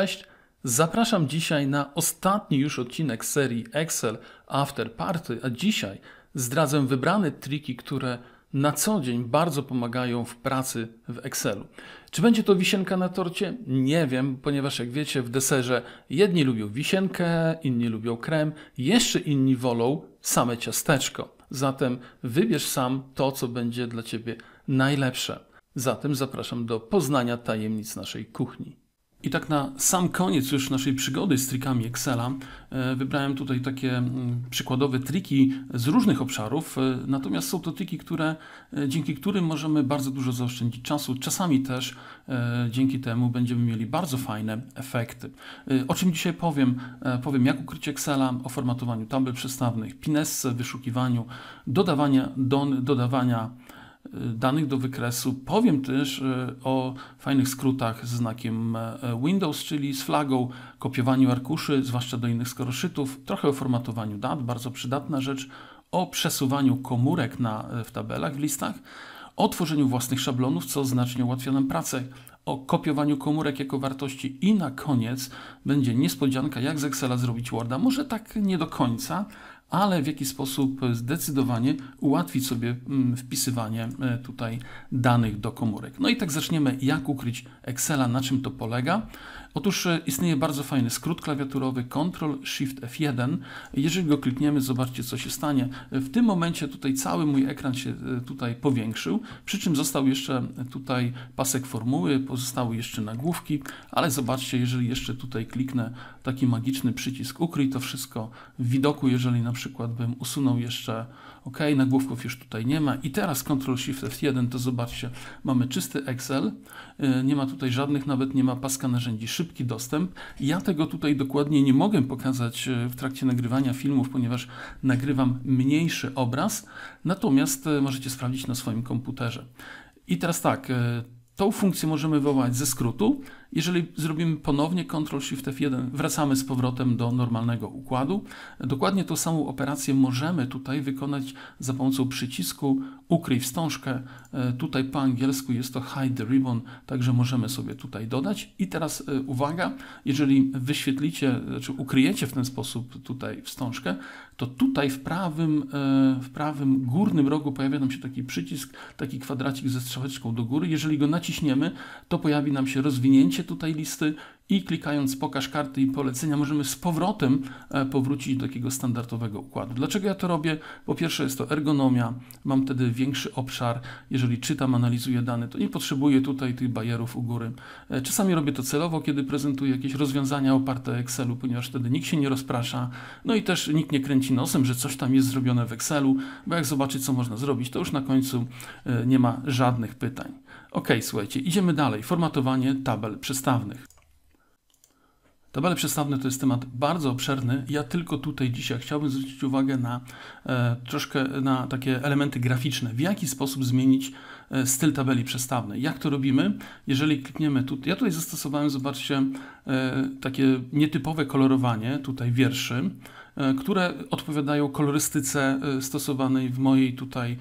Cześć, zapraszam dzisiaj na ostatni już odcinek serii Excel After Party, a dzisiaj zdradzę wybrane triki, które na co dzień bardzo pomagają w pracy w Excelu. Czy będzie to wisienka na torcie? Nie wiem, ponieważ jak wiecie, w deserze jedni lubią wisienkę, inni lubią krem, jeszcze inni wolą same ciasteczko. Zatem wybierz sam to, co będzie dla Ciebie najlepsze. Zatem zapraszam do poznania tajemnic naszej kuchni. I tak na sam koniec już naszej przygody z trikami Excela e, wybrałem tutaj takie mm, przykładowe triki z różnych obszarów, e, natomiast są to triki, które, e, dzięki którym możemy bardzo dużo zaoszczędzić czasu. Czasami też dzięki temu będziemy mieli bardzo fajne efekty. O czym dzisiaj powiem? Powiem jak ukryć Excela, o formatowaniu tabel przestawnych, pinesce, wyszukiwaniu, dodawania, don, dodawania Y, danych do wykresu. Powiem też y, o fajnych skrótach z znakiem e, Windows, czyli z flagą, kopiowaniu arkuszy, zwłaszcza do innych skoroszytów, trochę o formatowaniu dat, bardzo przydatna rzecz, o przesuwaniu komórek na, e, w tabelach, w listach, o tworzeniu własnych szablonów, co znacznie ułatwia nam pracę, o kopiowaniu komórek jako wartości i na koniec będzie niespodzianka, jak z Excela zrobić Worda. Może tak nie do końca, ale w jaki sposób zdecydowanie ułatwi sobie mm, wpisywanie e, tutaj danych do komórek. No i tak zaczniemy, jak ukryć Excela, na czym to polega. Otóż e, istnieje bardzo fajny skrót klawiaturowy Ctrl-Shift-F1. Jeżeli go klikniemy, zobaczcie co się stanie. W tym momencie tutaj cały mój ekran się e, tutaj powiększył, przy czym został jeszcze tutaj pasek formuły, pozostały jeszcze nagłówki, ale zobaczcie, jeżeli jeszcze tutaj klikniemy, kliknę taki magiczny przycisk ukryj to wszystko w widoku, jeżeli na przykład bym usunął jeszcze OK, nagłówków już tutaj nie ma i teraz Ctrl Shift F1 to zobaczcie, mamy czysty Excel, y, nie ma tutaj żadnych, nawet nie ma paska narzędzi, szybki dostęp. Ja tego tutaj dokładnie nie mogę pokazać y, w trakcie nagrywania filmów, ponieważ nagrywam mniejszy obraz, natomiast y, możecie sprawdzić na swoim komputerze. I teraz tak, Tą funkcję możemy wywołać ze skrótu jeżeli zrobimy ponownie Ctrl Shift F1, wracamy z powrotem do normalnego układu. Dokładnie tą samą operację możemy tutaj wykonać za pomocą przycisku ukryj wstążkę. E, tutaj po angielsku jest to hide the ribbon, także możemy sobie tutaj dodać. I teraz e, uwaga, jeżeli wyświetlicie, znaczy ukryjecie w ten sposób tutaj wstążkę, to tutaj w prawym, e, w prawym górnym rogu pojawia nam się taki przycisk, taki kwadracik ze strzałeczką do góry. Jeżeli go naciśniemy, to pojawi nam się rozwinięcie tutaj listy i klikając pokaż karty i polecenia możemy z powrotem e, powrócić do takiego standardowego układu. Dlaczego ja to robię? Po pierwsze jest to ergonomia, mam wtedy większy obszar, jeżeli czytam, analizuję dane, to nie potrzebuję tutaj tych bajerów u góry. E, czasami robię to celowo, kiedy prezentuję jakieś rozwiązania oparte o Excelu, ponieważ wtedy nikt się nie rozprasza, no i też nikt nie kręci nosem, że coś tam jest zrobione w Excelu, bo jak zobaczy co można zrobić, to już na końcu e, nie ma żadnych pytań. Ok, słuchajcie, idziemy dalej. Formatowanie tabel przestawnych. Tabele przestawne to jest temat bardzo obszerny. Ja tylko tutaj dzisiaj chciałbym zwrócić uwagę na e, troszkę na takie elementy graficzne. W jaki sposób zmienić e, styl tabeli przestawnej? Jak to robimy? Jeżeli klikniemy tutaj, ja tutaj zastosowałem, zobaczcie, e, takie nietypowe kolorowanie tutaj wierszy, e, które odpowiadają kolorystyce e, stosowanej w mojej tutaj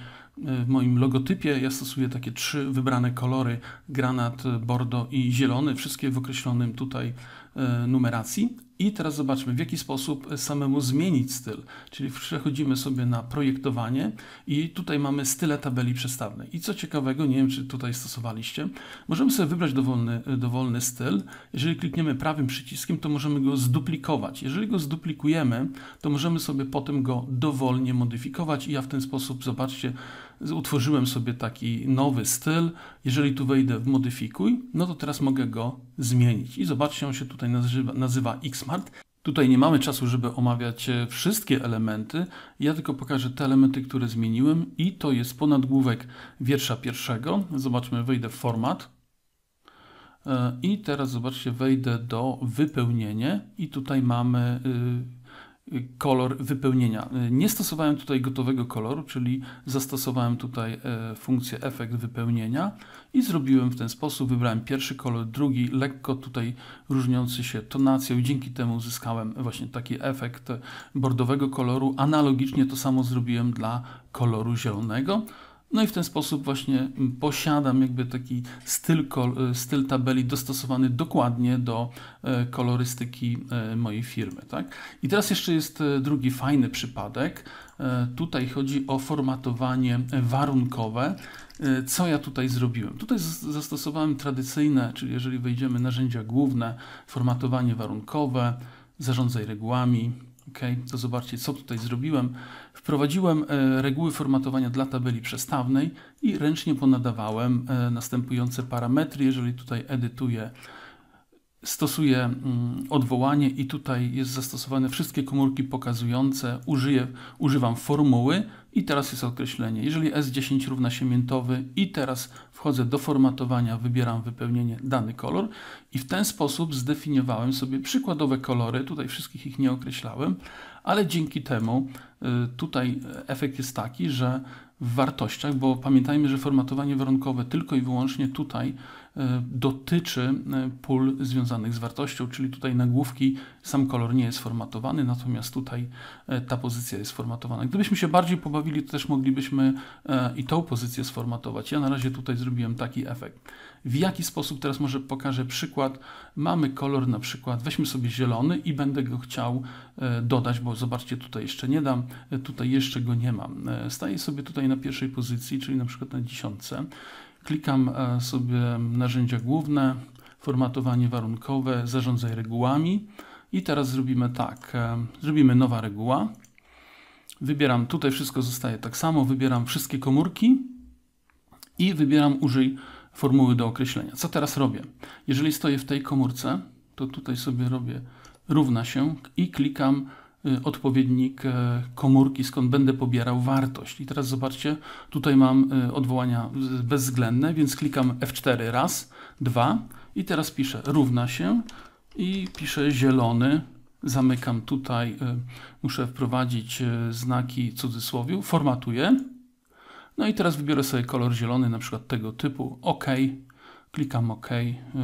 e, w moim logotypie ja stosuję takie trzy wybrane kolory: granat, bordo i zielony, wszystkie w określonym tutaj E, numeracji. I teraz zobaczmy, w jaki sposób samemu zmienić styl. Czyli przechodzimy sobie na projektowanie i tutaj mamy style tabeli przestawnej. I co ciekawego, nie wiem czy tutaj stosowaliście, możemy sobie wybrać dowolny, dowolny styl. Jeżeli klikniemy prawym przyciskiem, to możemy go zduplikować. Jeżeli go zduplikujemy, to możemy sobie potem go dowolnie modyfikować i ja w ten sposób, zobaczcie, utworzyłem sobie taki nowy styl. Jeżeli tu wejdę w modyfikuj, no to teraz mogę go zmienić. I zobaczcie, on się tutaj nazywa, nazywa Xmart. Tutaj nie mamy czasu, żeby omawiać e, wszystkie elementy. Ja tylko pokażę te elementy, które zmieniłem i to jest ponadgłówek wiersza pierwszego. Zobaczmy, wejdę w format. E, I teraz zobaczcie, wejdę do wypełnienie i tutaj mamy y, kolor wypełnienia. Nie stosowałem tutaj gotowego koloru, czyli zastosowałem tutaj e, funkcję efekt wypełnienia i zrobiłem w ten sposób, wybrałem pierwszy kolor, drugi, lekko tutaj różniący się tonacją, dzięki temu uzyskałem właśnie taki efekt bordowego koloru. Analogicznie to samo zrobiłem dla koloru zielonego. No i w ten sposób właśnie posiadam jakby taki styl, e, styl tabeli dostosowany dokładnie do e, kolorystyki e, mojej firmy. Tak? I teraz jeszcze jest drugi fajny przypadek. Tutaj chodzi o formatowanie warunkowe. Co ja tutaj zrobiłem? Tutaj zastosowałem tradycyjne, czyli jeżeli wejdziemy narzędzia główne, formatowanie warunkowe, zarządzaj regułami, Ok, to zobaczcie, co tutaj zrobiłem. Wprowadziłem e, reguły formatowania dla tabeli przestawnej i ręcznie ponadawałem e, następujące parametry. Jeżeli tutaj edytuję Stosuję mm, odwołanie i tutaj jest zastosowane wszystkie komórki pokazujące. Użyję, używam formuły i teraz jest określenie. Jeżeli S10 równa się miętowy i teraz wchodzę do formatowania, wybieram wypełnienie dany kolor i w ten sposób zdefiniowałem sobie przykładowe kolory. Tutaj wszystkich ich nie określałem, ale dzięki temu y, tutaj efekt jest taki, że w wartościach, bo pamiętajmy, że formatowanie warunkowe tylko i wyłącznie tutaj E, dotyczy e, pól związanych z wartością, czyli tutaj nagłówki, sam kolor nie jest formatowany, natomiast tutaj e, ta pozycja jest formatowana. Gdybyśmy się bardziej pobawili, to też moglibyśmy i tą pozycję sformatować. Ja na razie tutaj zrobiłem taki efekt. W jaki sposób, teraz może pokażę przykład. Mamy kolor na przykład, weźmy sobie zielony i będę go chciał dodać, bo zobaczcie, tutaj jeszcze nie dam, tutaj jeszcze go nie mam. Staję sobie tutaj na pierwszej pozycji, czyli na przykład na dziesiątce Klikam e, sobie narzędzia główne, formatowanie warunkowe, zarządzaj regułami. I teraz zrobimy tak, e, zrobimy nowa reguła. Wybieram, tutaj wszystko zostaje tak samo, wybieram wszystkie komórki i wybieram użyj formuły do określenia. Co teraz robię? Jeżeli stoję w tej komórce, to tutaj sobie robię równa się i klikam Y, odpowiednik e, komórki, skąd będę pobierał wartość. I teraz zobaczcie, tutaj mam e, odwołania bezwzględne, więc klikam F4 raz, dwa i teraz piszę równa się i piszę zielony, zamykam tutaj, e, muszę wprowadzić znaki cudzysłowiu, formatuję. No i teraz wybiorę sobie kolor zielony, na przykład tego typu, OK, klikam OK,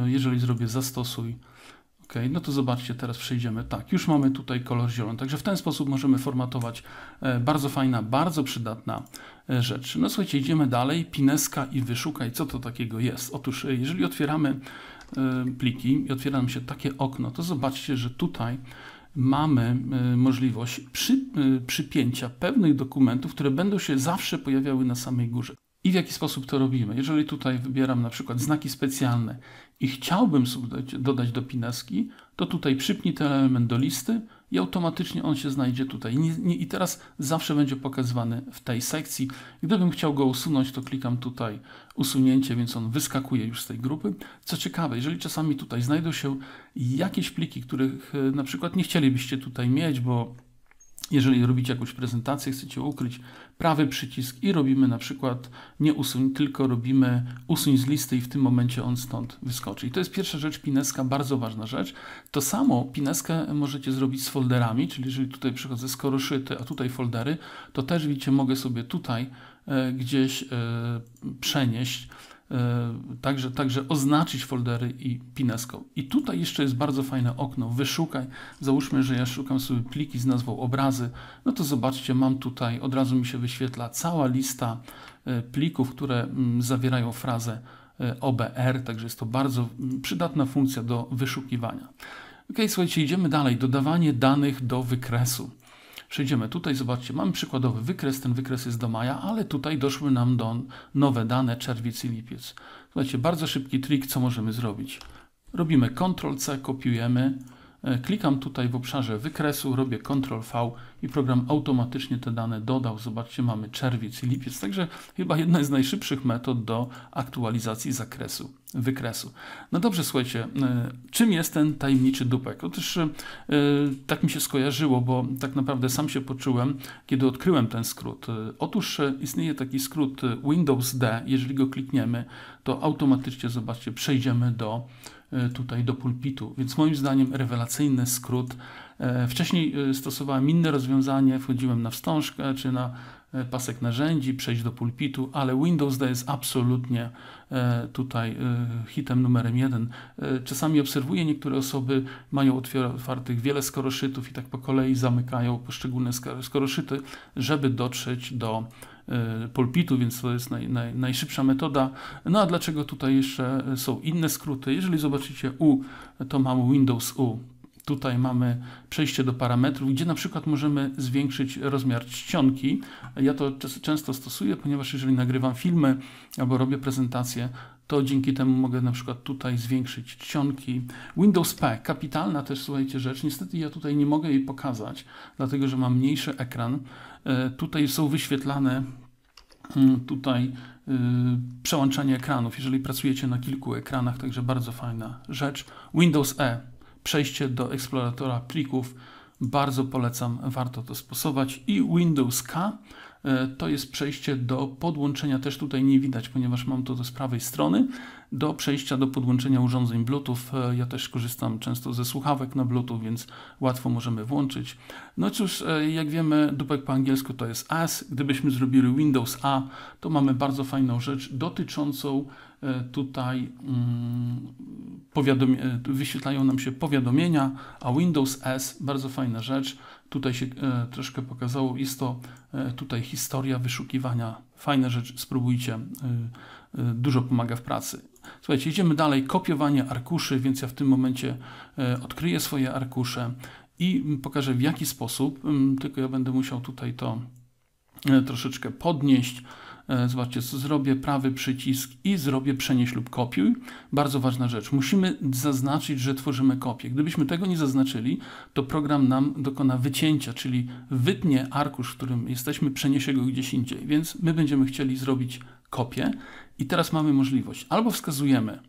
jeżeli zrobię zastosuj, Ok, no to zobaczcie, teraz przejdziemy. Tak, już mamy tutaj kolor zielony, także w ten sposób możemy formatować. E, bardzo fajna, bardzo przydatna e, rzecz. No słuchajcie, idziemy dalej. Pineska i wyszukaj, co to takiego jest. Otóż, e, jeżeli otwieramy pliki i otwiera nam się takie okno, to zobaczcie, że tutaj mamy możliwość przy, przypięcia pewnych dokumentów, które będą się zawsze pojawiały na samej górze i w jaki sposób to robimy. Jeżeli tutaj wybieram na przykład znaki specjalne i chciałbym dodać do pinaski, to tutaj przypnij ten element do listy i automatycznie on się znajdzie tutaj. I teraz zawsze będzie pokazywany w tej sekcji. Gdybym chciał go usunąć, to klikam tutaj usunięcie, więc on wyskakuje już z tej grupy. Co ciekawe, jeżeli czasami tutaj znajdą się jakieś pliki, których e, na przykład nie chcielibyście tutaj mieć, bo jeżeli robicie jakąś prezentację, chcecie ukryć, prawy przycisk i robimy na przykład nie usuń, tylko robimy usuń z listy i w tym momencie on stąd wyskoczy. I to jest pierwsza rzecz Pineska, bardzo ważna rzecz. To samo Pineskę możecie zrobić z folderami, czyli jeżeli tutaj przychodzę z koroszyty, a tutaj foldery, to też widzicie, mogę sobie tutaj e, gdzieś e, przenieść E, także, także oznaczyć foldery i pinaską. I tutaj jeszcze jest bardzo fajne okno, wyszukaj, załóżmy, że ja szukam sobie pliki z nazwą obrazy, no to zobaczcie, mam tutaj, od razu mi się wyświetla cała lista e, plików, które mm, zawierają frazę e, OBR, także jest to bardzo mm, przydatna funkcja do wyszukiwania. Ok, słuchajcie, idziemy dalej, dodawanie danych do wykresu. Przejdziemy tutaj, zobaczcie, mamy przykładowy wykres, ten wykres jest do maja, ale tutaj doszły nam do nowe dane, czerwiec i lipiec. Słuchajcie, bardzo szybki trik, co możemy zrobić. Robimy Ctrl-C, kopiujemy, E, klikam tutaj w obszarze wykresu, robię Ctrl V i program automatycznie te dane dodał. Zobaczcie, mamy czerwiec i lipiec, także chyba jedna z najszybszych metod do aktualizacji zakresu wykresu. No dobrze, słuchajcie, e, czym jest ten tajemniczy dupek? Otóż e, tak mi się skojarzyło, bo tak naprawdę sam się poczułem, kiedy odkryłem ten skrót. Otóż istnieje taki skrót Windows D, jeżeli go klikniemy, to automatycznie, zobaczcie, przejdziemy do E, tutaj do pulpitu. Więc moim zdaniem rewelacyjny skrót. E, wcześniej e, stosowałem inne rozwiązanie, wchodziłem na wstążkę czy na pasek narzędzi, przejść do pulpitu, ale Windows D jest absolutnie tutaj hitem numerem jeden. Czasami obserwuję niektóre osoby, mają otwartych wiele skoroszytów i tak po kolei zamykają poszczególne skoroszyty, żeby dotrzeć do E, pulpitu, więc to jest naj, naj, najszybsza metoda. No a dlaczego tutaj jeszcze są inne skróty? Jeżeli zobaczycie U, to mamy Windows U, Tutaj mamy przejście do parametrów, gdzie na przykład możemy zwiększyć rozmiar czcionki. Ja to często stosuję, ponieważ jeżeli nagrywam filmy albo robię prezentacje, to dzięki temu mogę na przykład tutaj zwiększyć czcionki. Windows P, kapitalna też, słuchajcie, rzecz. Niestety ja tutaj nie mogę jej pokazać, dlatego że mam mniejszy ekran. E, tutaj są wyświetlane mm, tutaj y, przełączanie ekranów, jeżeli pracujecie na kilku ekranach, także bardzo fajna rzecz. Windows E przejście do eksploratora plików. Bardzo polecam, warto to stosować. I Windows K e, to jest przejście do podłączenia. Też tutaj nie widać, ponieważ mam to z prawej strony do przejścia do podłączenia urządzeń Bluetooth. E, ja też korzystam często ze słuchawek na Bluetooth, więc łatwo możemy włączyć. No cóż, e, jak wiemy, dupek po angielsku to jest AS. Gdybyśmy zrobili Windows A, to mamy bardzo fajną rzecz dotyczącą e, tutaj mm, wyświetlają nam się powiadomienia, a Windows S, bardzo fajna rzecz, tutaj się e, troszkę pokazało, jest to e, tutaj historia wyszukiwania. Fajna rzecz, spróbujcie Y, dużo pomaga w pracy. Słuchajcie, idziemy dalej. Kopiowanie arkuszy, więc ja w tym momencie y, odkryję swoje arkusze i pokażę w jaki sposób, tylko ja będę musiał tutaj to y, troszeczkę podnieść. Zobaczcie, zrobię, prawy przycisk i zrobię przenieś lub kopiuj. Bardzo ważna rzecz. Musimy zaznaczyć, że tworzymy kopię. Gdybyśmy tego nie zaznaczyli, to program nam dokona wycięcia, czyli wytnie arkusz, w którym jesteśmy, przeniesie go gdzieś indziej. Więc my będziemy chcieli zrobić kopię i teraz mamy możliwość. Albo wskazujemy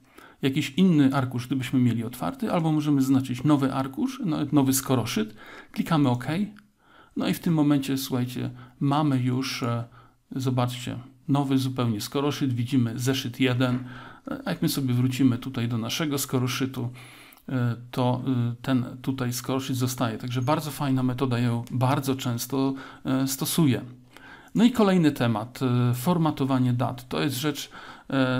jakiś inny arkusz, gdybyśmy mieli otwarty, albo możemy znaczyć nowy arkusz, no, nowy skoroszyt. Klikamy OK. No i w tym momencie, słuchajcie, mamy już, e, zobaczcie, nowy zupełnie skoroszyt. Widzimy zeszyt 1. E, a jak my sobie wrócimy tutaj do naszego skoroszytu, e, to ten tutaj skoroszyt zostaje. Także bardzo fajna metoda, ja ją bardzo często stosuję. No i kolejny temat, y, formatowanie dat. To jest rzecz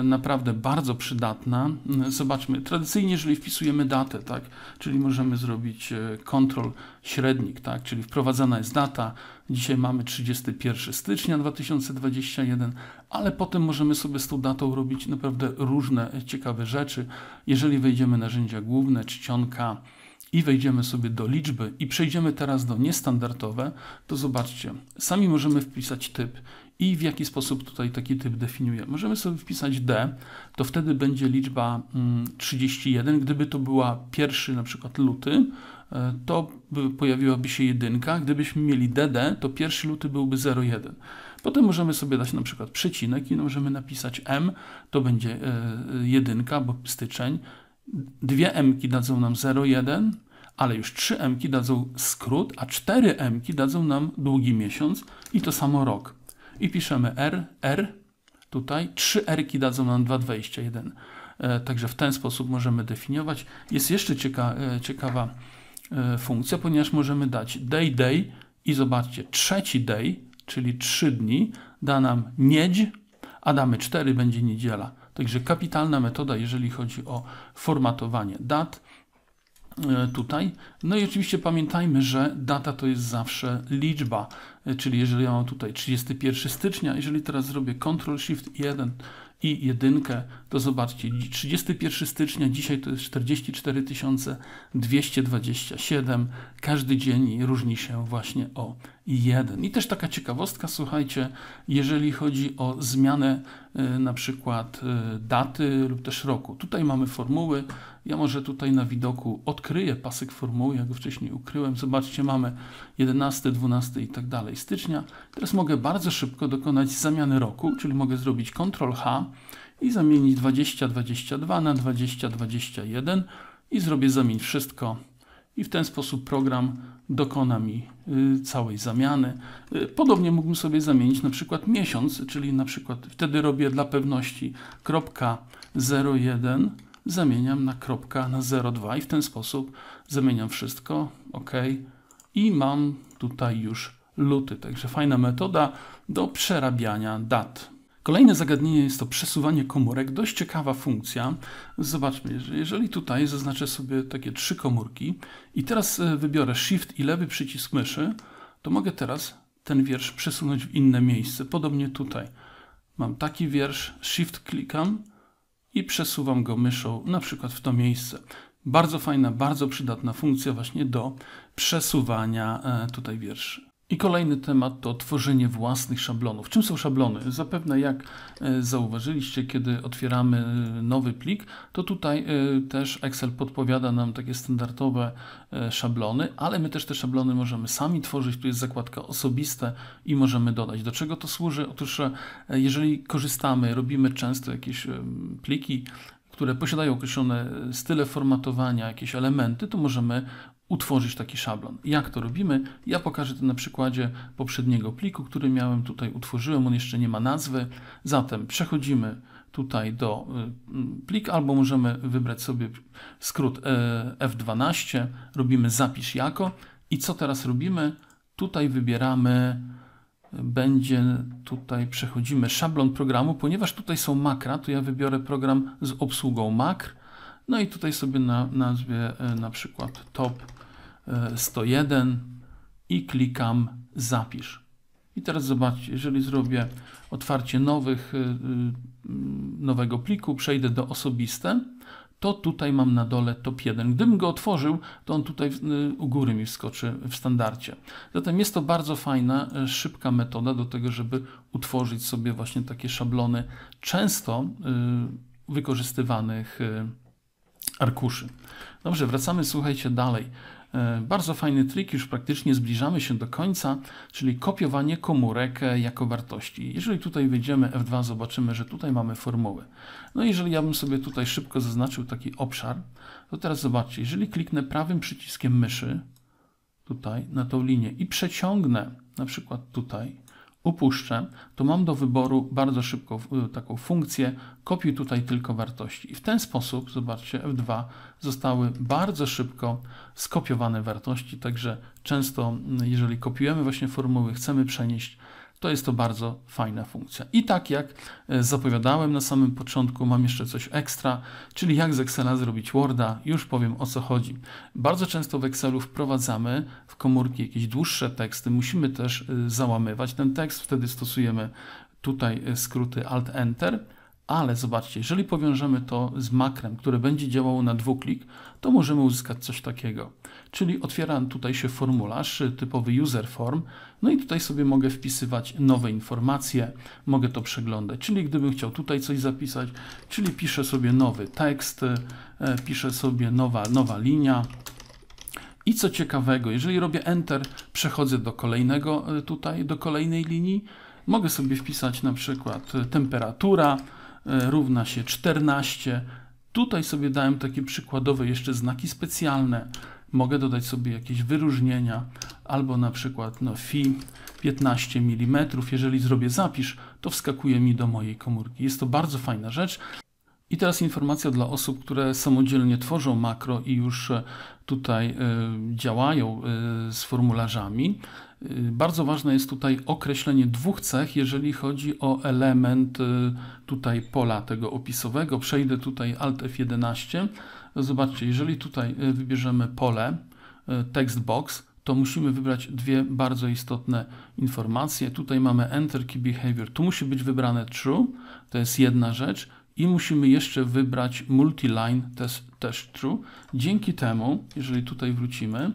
y, naprawdę bardzo przydatna. Y, zobaczmy, tradycyjnie, jeżeli wpisujemy datę, tak, czyli możemy zrobić kontrol średnik, tak, czyli wprowadzana jest data. Dzisiaj mamy 31 stycznia 2021, ale potem możemy sobie z tą datą robić naprawdę różne ciekawe rzeczy. Jeżeli wejdziemy narzędzia główne, czcionka, i wejdziemy sobie do liczby i przejdziemy teraz do niestandardowe, to zobaczcie, sami możemy wpisać typ i w jaki sposób tutaj taki typ definiuje. Możemy sobie wpisać D, to wtedy będzie liczba 31. Mm, Gdyby to była pierwszy na przykład luty, e, to pojawiłaby się jedynka. Gdybyśmy mieli DD, to pierwszy luty byłby 01. Potem możemy sobie dać na przykład przecinek i możemy napisać M, to będzie e, e, jedynka, bo styczeń. Dwie m dadzą nam 0,1, ale już 3 m dadzą skrót, a 4 m dadzą nam długi miesiąc i to samo rok. I piszemy R, R, tutaj 3 r-ki dadzą nam 2,21. E, także w ten sposób możemy definiować. Jest jeszcze cieka e, ciekawa e, funkcja, ponieważ możemy dać day, day i zobaczcie, trzeci day, czyli 3 dni, da nam niedź, a damy 4 będzie niedziela. Także kapitalna metoda, jeżeli chodzi o formatowanie dat e, tutaj. No i oczywiście pamiętajmy, że data to jest zawsze liczba, e, czyli jeżeli ja mam tutaj 31 stycznia, jeżeli teraz zrobię Ctrl Shift 1, i jedynkę, to zobaczcie, 31 stycznia, dzisiaj to jest 44 227, każdy dzień różni się właśnie o jeden. I też taka ciekawostka, słuchajcie, jeżeli chodzi o zmianę e, na przykład e, daty lub też roku. Tutaj mamy formuły, ja może tutaj na widoku odkryję pasek formuły, jak go wcześniej ukryłem. Zobaczcie, mamy 11, 12 i tak dalej stycznia. Teraz mogę bardzo szybko dokonać zamiany roku, czyli mogę zrobić Ctrl-H i zamienić 2022 na 2021 i zrobię zamień wszystko. I w ten sposób program dokona mi y, całej zamiany. Y, podobnie mógłbym sobie zamienić na przykład miesiąc, czyli na przykład wtedy robię dla pewności 01 zamieniam na kropka na 0,2 i w ten sposób zamieniam wszystko, ok. I mam tutaj już luty, także fajna metoda do przerabiania dat. Kolejne zagadnienie jest to przesuwanie komórek. Dość ciekawa funkcja. Zobaczmy, że jeżeli tutaj zaznaczę sobie takie trzy komórki i teraz e, wybiorę Shift i lewy przycisk myszy, to mogę teraz ten wiersz przesunąć w inne miejsce. Podobnie tutaj. Mam taki wiersz, Shift klikam, i przesuwam go myszą na przykład w to miejsce. Bardzo fajna, bardzo przydatna funkcja właśnie do przesuwania e, tutaj wierszy. I kolejny temat to tworzenie własnych szablonów. Czym są szablony? Zapewne jak e, zauważyliście, kiedy otwieramy e, nowy plik, to tutaj e, też Excel podpowiada nam takie standardowe szablony, ale my też te szablony możemy sami tworzyć. Tu jest zakładka osobiste i możemy dodać. Do czego to służy? Otóż jeżeli korzystamy, robimy często jakieś pliki które posiadają określone style formatowania, jakieś elementy, to możemy utworzyć taki szablon. Jak to robimy? Ja pokażę to na przykładzie poprzedniego pliku, który miałem tutaj, utworzyłem, on jeszcze nie ma nazwy. Zatem przechodzimy tutaj do y, plik, albo możemy wybrać sobie skrót e, F12, robimy zapisz jako i co teraz robimy? Tutaj wybieramy będzie tutaj przechodzimy szablon programu, ponieważ tutaj są makra, to ja wybiorę program z obsługą makr. No i tutaj sobie na, nazwie na przykład top 101 i klikam zapisz. I teraz zobaczcie, jeżeli zrobię otwarcie nowych, y, y, nowego pliku, przejdę do osobiste, to tutaj mam na dole top 1. Gdybym go otworzył, to on tutaj y, u góry mi wskoczy w standardzie. Zatem jest to bardzo fajna, szybka metoda do tego, żeby utworzyć sobie właśnie takie szablony często wykorzystywanych arkuszy. Dobrze, wracamy, słuchajcie, dalej. E, bardzo fajny trik, już praktycznie zbliżamy się do końca, czyli kopiowanie komórek e, jako wartości. Jeżeli tutaj wejdziemy F2, zobaczymy, że tutaj mamy formuły. No jeżeli ja bym sobie tutaj szybko zaznaczył taki obszar, to teraz zobaczcie, jeżeli kliknę prawym przyciskiem myszy, tutaj na tą linię i przeciągnę na przykład tutaj, opuszczę, to mam do wyboru bardzo szybko e, taką funkcję kopiuj tutaj tylko wartości. I w ten sposób, zobaczcie, F2 zostały bardzo szybko skopiowane wartości, także często jeżeli kopiujemy właśnie formuły, chcemy przenieść to jest to bardzo fajna funkcja. I tak jak e, zapowiadałem na samym początku, mam jeszcze coś ekstra, czyli jak z Excela zrobić Worda, już powiem o co chodzi. Bardzo często w Excelu wprowadzamy w komórki jakieś dłuższe teksty, musimy też e, załamywać ten tekst, wtedy stosujemy tutaj e, skróty Alt-Enter ale zobaczcie, jeżeli powiążemy to z makrem, który będzie działał na dwuklik, to możemy uzyskać coś takiego. Czyli otwieram tutaj się formularz y, typowy user form, no i tutaj sobie mogę wpisywać nowe informacje, mogę to przeglądać. Czyli gdybym chciał tutaj coś zapisać, czyli piszę sobie nowy tekst, y, e, piszę sobie nowa, nowa linia, i co ciekawego, jeżeli robię Enter, przechodzę do kolejnego y, tutaj, do kolejnej linii. Mogę sobie wpisać na przykład temperatura, E, równa się 14. Tutaj sobie dałem takie przykładowe jeszcze znaki specjalne. Mogę dodać sobie jakieś wyróżnienia, albo na przykład no, fi 15 mm. Jeżeli zrobię zapisz, to wskakuje mi do mojej komórki. Jest to bardzo fajna rzecz. I teraz informacja dla osób, które samodzielnie tworzą makro i już e, tutaj e, działają z formularzami. Y, bardzo ważne jest tutaj określenie dwóch cech, jeżeli chodzi o element y, tutaj pola tego opisowego. Przejdę tutaj Alt F11. Zobaczcie, jeżeli tutaj y, wybierzemy pole, text box, to musimy wybrać dwie bardzo istotne informacje. Tutaj mamy Enter Key Behavior. Tu musi być wybrane True, to jest jedna rzecz. I musimy jeszcze wybrać Multiline, też, też True. Dzięki temu, jeżeli tutaj wrócimy,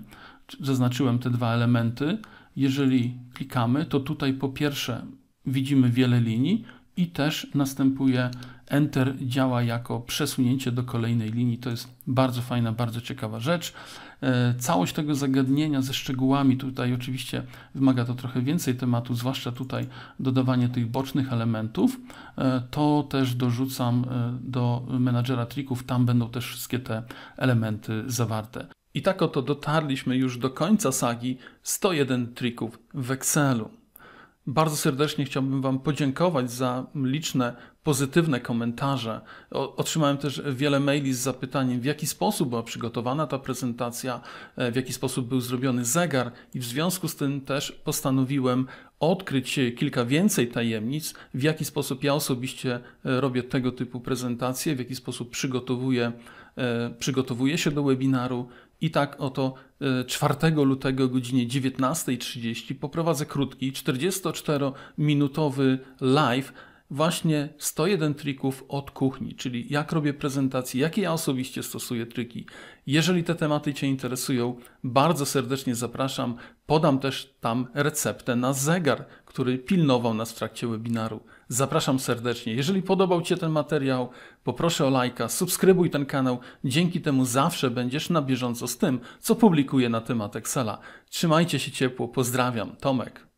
zaznaczyłem te dwa elementy, jeżeli klikamy, to tutaj po pierwsze widzimy wiele linii i też następuje Enter działa jako przesunięcie do kolejnej linii. To jest bardzo fajna, bardzo ciekawa rzecz. E, całość tego zagadnienia ze szczegółami tutaj oczywiście wymaga to trochę więcej tematu, zwłaszcza tutaj dodawanie tych bocznych elementów. E, to też dorzucam e, do menadżera trików, tam będą też wszystkie te elementy zawarte. I tak oto dotarliśmy już do końca sagi 101 trików w Excelu. Bardzo serdecznie chciałbym Wam podziękować za liczne pozytywne komentarze. Otrzymałem też wiele maili z zapytaniem, w jaki sposób była przygotowana ta prezentacja, e, w jaki sposób był zrobiony zegar, i w związku z tym też postanowiłem odkryć kilka więcej tajemnic, w jaki sposób ja osobiście e, robię tego typu prezentacje, w jaki sposób przygotowuję, e, przygotowuję się do webinaru, i tak oto 4 e, lutego o godzinie 19.30 poprowadzę krótki 44-minutowy live właśnie 101 trików od kuchni, czyli jak robię prezentacje, jakie ja osobiście stosuję triki. Jeżeli te tematy Cię interesują, bardzo serdecznie zapraszam. Podam też tam receptę na zegar, który pilnował nas w trakcie webinaru. Zapraszam serdecznie. Jeżeli podobał Cię ten materiał, poproszę o lajka, subskrybuj ten kanał. Dzięki temu zawsze będziesz na bieżąco z tym, co publikuję na temat Excela. Trzymajcie się ciepło. Pozdrawiam. Tomek.